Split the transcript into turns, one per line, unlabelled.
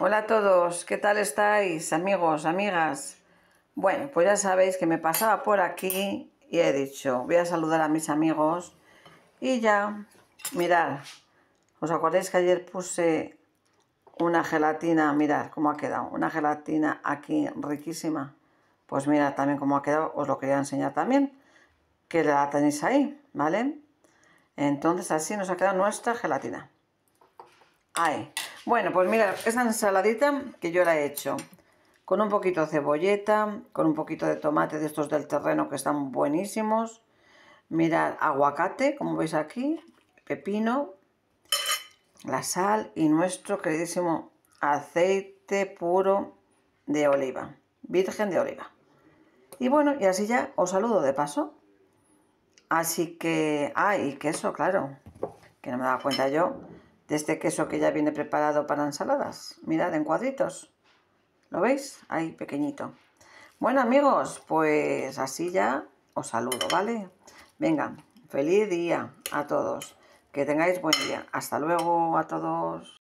Hola a todos, ¿qué tal estáis amigos, amigas? Bueno, pues ya sabéis que me pasaba por aquí y he dicho, voy a saludar a mis amigos y ya, mirad, ¿os acordáis que ayer puse una gelatina? Mirad cómo ha quedado, una gelatina aquí riquísima. Pues mirad también cómo ha quedado, os lo quería enseñar también, que la tenéis ahí, ¿vale? Entonces así nos ha quedado nuestra gelatina. Ahí. Bueno, pues mira, esta ensaladita que yo la he hecho con un poquito de cebolleta, con un poquito de tomate de estos del terreno que están buenísimos. Mirad, aguacate, como veis aquí, pepino, la sal y nuestro queridísimo aceite puro de oliva, virgen de oliva. Y bueno, y así ya os saludo de paso. Así que, ay, y queso, claro, que no me daba cuenta yo de este queso que ya viene preparado para ensaladas. Mirad, en cuadritos. ¿Lo veis? Ahí, pequeñito. Bueno, amigos, pues así ya os saludo, ¿vale? Venga, feliz día a todos. Que tengáis buen día. Hasta luego a todos.